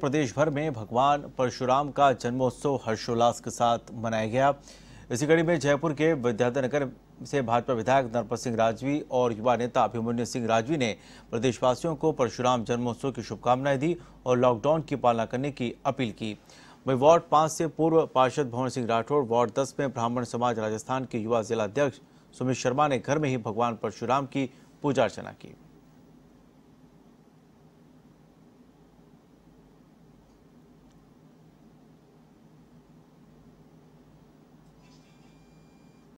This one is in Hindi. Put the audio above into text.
प्रदेश भर में भगवान परशुराम का जन्मोत्सव हर्षोल्लास के साथ मनाया गया इसी कड़ी में जयपुर के विद्यानगर से भाजपा विधायक नरपत सिंह राजवी और युवा नेता अभिमन्यु सिंह राजवी ने प्रदेशवासियों को परशुराम जन्मोत्सव की शुभकामनाएं दी और लॉकडाउन की पालना करने की अपील की वही वार्ड पांच से पूर्व पार्षद भवन सिंह राठौड़ वार्ड दस में ब्राह्मण समाज राजस्थान के युवा जिलाध्यक्ष सुमित शर्मा ने घर में ही भगवान परशुराम की पूजा अर्चना की